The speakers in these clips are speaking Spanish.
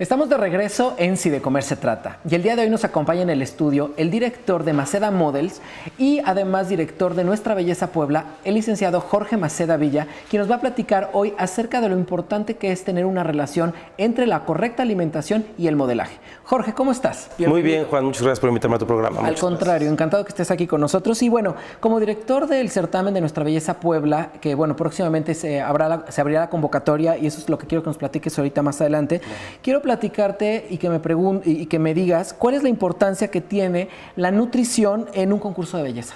Estamos de regreso en Si de Comer se trata y el día de hoy nos acompaña en el estudio el director de Maceda Models y además director de Nuestra Belleza Puebla, el licenciado Jorge Maceda Villa, quien nos va a platicar hoy acerca de lo importante que es tener una relación entre la correcta alimentación y el modelaje. Jorge, ¿cómo estás? Muy bien, Juan, muchas gracias por invitarme a tu programa. Al contrario, encantado que estés aquí con nosotros y bueno, como director del certamen de Nuestra Belleza Puebla, que bueno, próximamente se, habrá se abrirá la convocatoria y eso es lo que quiero que nos platiques ahorita más adelante, quiero platicarte y que me pregun y que me digas cuál es la importancia que tiene la nutrición en un concurso de belleza.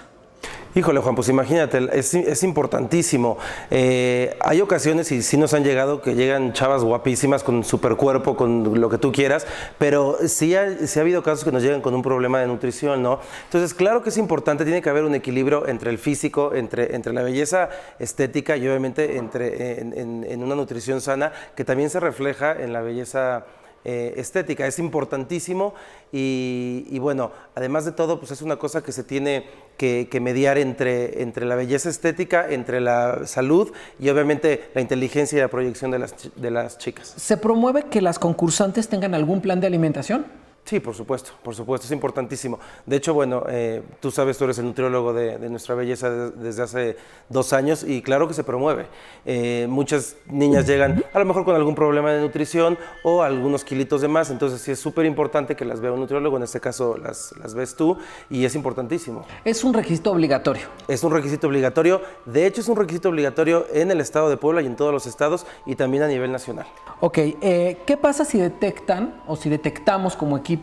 Híjole, Juan, pues imagínate, es, importantísimo. Eh, hay ocasiones, y sí nos han llegado, que llegan chavas guapísimas con super cuerpo, con lo que tú quieras, pero sí ha, ha habido casos que nos llegan con un problema de nutrición, ¿no? Entonces, claro que es importante, tiene que haber un equilibrio entre el físico, entre, entre la belleza estética y obviamente entre, en, en una nutrición sana, que también se refleja en la belleza eh, estética. Es importantísimo y, bueno, además de todo, pues es una cosa que se tiene que, mediar entre, entre la belleza estética, entre la salud y obviamente la inteligencia y la proyección de las, de las chicas. ¿Se promueve que las concursantes tengan algún plan de alimentación? Sí, por supuesto, por supuesto, es importantísimo. De hecho, bueno, eh, tú sabes, tú eres el nutriólogo de, nuestra belleza desde hace dos años y claro que se promueve. Eh, muchas niñas llegan a lo mejor con algún problema de nutrición o algunos kilitos de más, entonces sí es súper importante que las vea un nutriólogo, en este caso las, ves tú y es importantísimo. Es un requisito obligatorio. Es un requisito obligatorio, de hecho es un requisito obligatorio en el estado de Puebla y en todos los estados y también a nivel nacional. Ok, eh, ¿qué pasa si detectan o si detectamos como equipo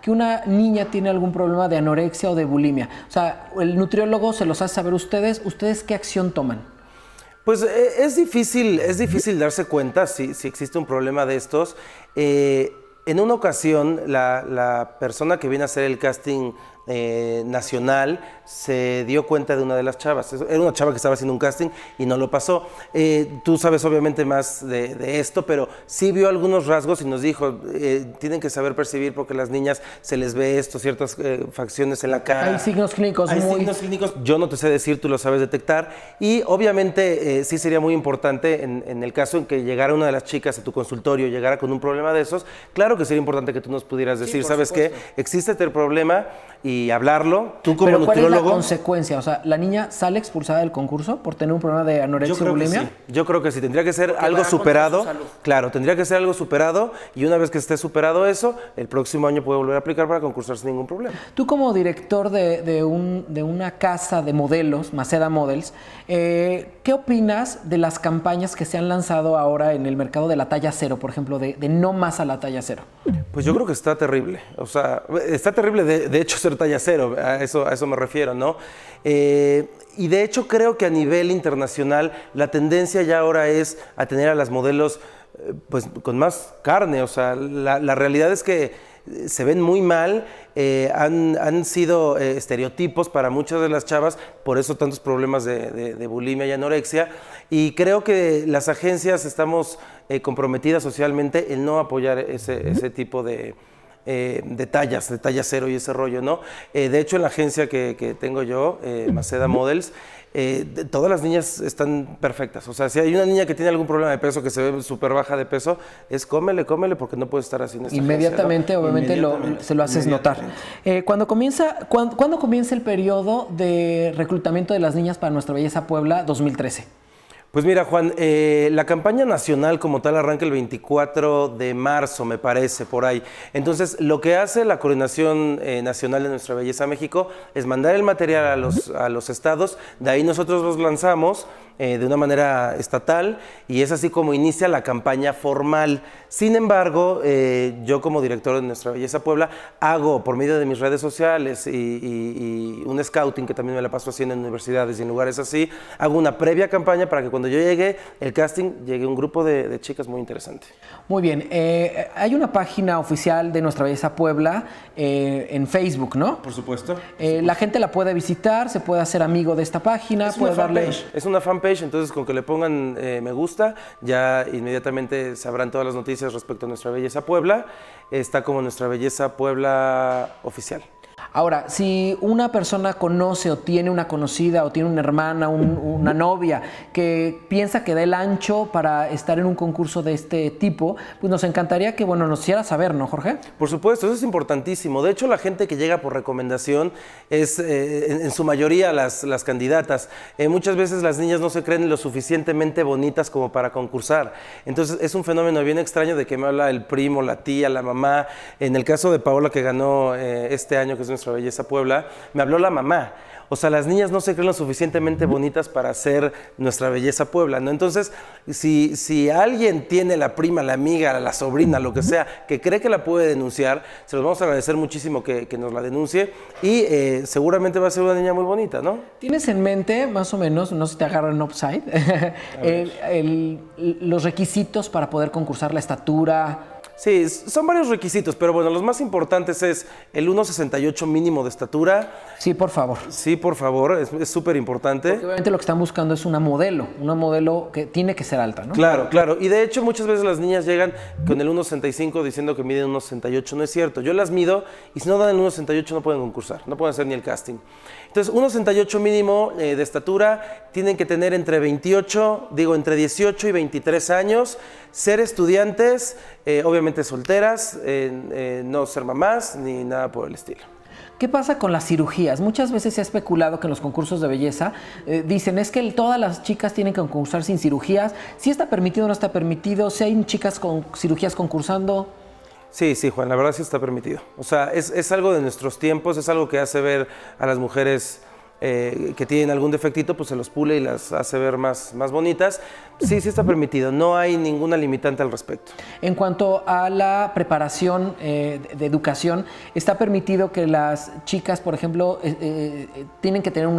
que una niña tiene algún problema de anorexia o de bulimia. O sea, el nutriólogo se los hace saber ustedes, ¿ustedes qué acción toman? Pues eh, es difícil, es difícil darse cuenta si, existe un problema de estos. Eh, en una ocasión, la, la, persona que viene a hacer el casting eh, nacional se dio cuenta de una de las chavas. Era una chava que estaba haciendo un casting y no lo pasó. Eh, tú sabes obviamente más de, esto, pero sí vio algunos rasgos y nos dijo, eh, tienen que saber percibir porque las niñas se les ve esto, ciertas facciones en la cara. Hay signos clínicos. Hay signos clínicos. Yo no te sé decir, tú lo sabes detectar. Y obviamente sí sería muy importante en, el caso en que llegara una de las chicas a tu consultorio, llegara con un problema de esos, claro que sería importante que tú nos pudieras decir, ¿sabes qué? Existe el este problema y hablarlo. Tú como Pero ¿cuál es la consecuencia? O sea, ¿la niña sale expulsada del concurso por tener un problema de anorexia Yo creo bulimia? Que sí. Yo creo que sí, tendría que ser algo superado. Claro, tendría que ser algo superado y una vez que esté superado eso, el próximo año puede volver a aplicar para concursar sin ningún problema. Tú como director de, un, de una casa de modelos, Maceda Models, eh, ¿qué opinas de las campañas que se han lanzado ahora en el mercado de la talla cero, por ejemplo, de, no más a la talla cero? Pues yo creo que está terrible. O sea, está terrible de, de hecho ser talla cero, a eso, eso me refiero, ¿no? Eh, y de hecho creo que a nivel internacional la tendencia ya ahora es a tener a las modelos eh, pues con más carne, o sea, la, realidad es que eh, se ven muy mal, han, sido estereotipos para muchas de las chavas, por eso tantos problemas de, bulimia y anorexia, y creo que las agencias estamos comprometidas socialmente en no apoyar ese tipo de, eh, de tallas, de talla cero y ese rollo, ¿no? Eh, de hecho, en la agencia que, tengo yo, eh, Maceda Models, eh, todas las niñas están perfectas. O sea, si hay una niña que tiene algún problema de peso, que se ve súper baja de peso, es cómele, cómele, porque no puede estar así esta Inmediatamente, obviamente, se lo haces notar. cuando comienza, ¿Cuándo comienza el periodo de reclutamiento de las niñas para Nuestra Belleza Puebla 2013? Pues mira, Juan, eh, la campaña nacional como tal arranca el 24 de marzo, me parece, por ahí. Entonces, lo que hace la Coordinación eh, Nacional de Nuestra Belleza México es mandar el material a los, a los estados, de ahí nosotros los lanzamos eh, de una manera estatal y es así como inicia la campaña formal. Sin embargo, eh, yo como director de Nuestra Belleza Puebla hago por medio de mis redes sociales y, un scouting que también me la paso haciendo en universidades y en lugares así, hago una previa campaña para que cuando yo llegue el casting llegue un grupo de, chicas muy interesante. Muy bien, eh, hay una página oficial de Nuestra Belleza Puebla en Facebook, ¿no? Por supuesto. La gente la puede visitar, se puede hacer amigo de esta página, puede darle... Es una fanpage entonces con que le pongan eh, me gusta, ya inmediatamente sabrán todas las noticias respecto a nuestra belleza Puebla. Está como nuestra belleza Puebla oficial. Ahora, si una persona conoce o tiene una conocida o tiene una hermana, una novia que piensa que da el ancho para estar en un concurso de este tipo, pues nos encantaría que, bueno, nos hiciera saber, ¿no, Jorge? Por supuesto, eso es importantísimo. De hecho, la gente que llega por recomendación es eh, en, su mayoría las, candidatas. Eh, muchas veces las niñas no se creen lo suficientemente bonitas como para concursar. Entonces, es un fenómeno bien extraño de que me habla el primo, la tía, la mamá. En el caso de Paola que ganó eh, este año, que es un nuestra belleza Puebla, me habló la mamá. O sea, las niñas no se creen lo suficientemente bonitas para ser nuestra belleza Puebla, ¿no? Entonces, si, si alguien tiene la prima, la amiga, la sobrina, lo que sea, que cree que la puede denunciar, se los vamos a agradecer muchísimo que, nos la denuncie y eh, seguramente va a ser una niña muy bonita, ¿no? ¿Tienes en mente, más o menos, no se te agarra en los requisitos para poder concursar la estatura? Sí, son varios requisitos, pero bueno, los más importantes es el 1,68 mínimo de estatura. Sí, por favor. Sí, por favor, es súper importante. Obviamente lo que están buscando es una modelo, una modelo que tiene que ser alta, ¿no? Claro, claro. Y de hecho muchas veces las niñas llegan con el 1,65 diciendo que miden 1,68, no es cierto. Yo las mido y si no dan el 1,68 no pueden concursar, no pueden hacer ni el casting. Entonces, 1,68 mínimo eh, de estatura, tienen que tener entre 28, digo, entre 18 y 23 años ser estudiantes, eh, obviamente solteras, eh, eh, no ser mamás ni nada por el estilo. ¿Qué pasa con las cirugías? Muchas veces se ha especulado que en los concursos de belleza dicen es que todas las chicas tienen que concursar sin cirugías. Si ¿Sí está permitido o no está permitido, si hay chicas con cirugías concursando. Sí, sí, Juan, la verdad sí está permitido. O sea, es, es algo de nuestros tiempos, es algo que hace ver a las mujeres eh, que tienen algún defectito, pues se los pule y las hace ver más, bonitas. Sí, sí está permitido, no hay ninguna limitante al respecto. En cuanto a la preparación eh, de educación, ¿está permitido que las chicas, por ejemplo, eh, tienen que tener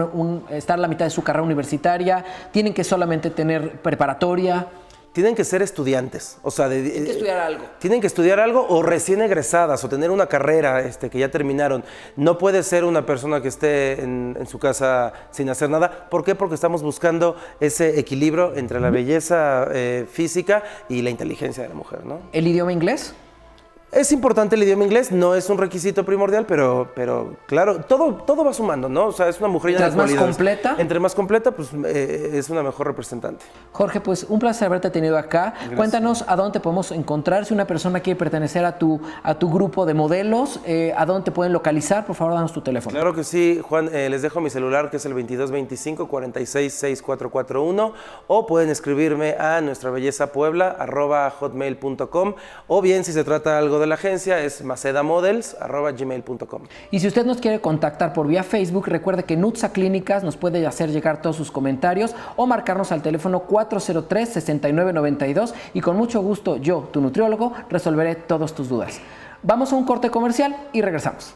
estar a la mitad de su carrera universitaria, tienen que solamente tener preparatoria? tienen que ser estudiantes. O sea, de, tienen que eh, estudiar algo. Tienen que estudiar algo o recién egresadas o tener una carrera este, que ya terminaron. No puede ser una persona que esté en, su casa sin hacer nada. ¿Por qué? Porque estamos buscando ese equilibrio entre la belleza eh, física y la inteligencia de la mujer. ¿no? ¿El idioma inglés? Es importante el idioma inglés, no es un requisito primordial, pero, pero claro, todo, todo va sumando, ¿no? O sea, es una mujer Entre más completa. Entre más completa, pues eh, es una mejor representante. Jorge, pues un placer haberte tenido acá. Cuéntanos a dónde podemos encontrar si una persona quiere pertenecer a tu, a tu grupo de modelos, eh, a dónde te pueden localizar. Por favor, danos tu teléfono. Claro que sí, Juan. Eh, les dejo mi celular que es el 2225 466441 o pueden escribirme a nuestra belleza puebla hotmail.com o bien si se trata algo de la agencia es macedamodels.gmail.com. Y si usted nos quiere contactar por vía Facebook, recuerde que Nutsa Clínicas nos puede hacer llegar todos sus comentarios o marcarnos al teléfono 403-6992 y con mucho gusto yo, tu nutriólogo, resolveré todas tus dudas. Vamos a un corte comercial y regresamos.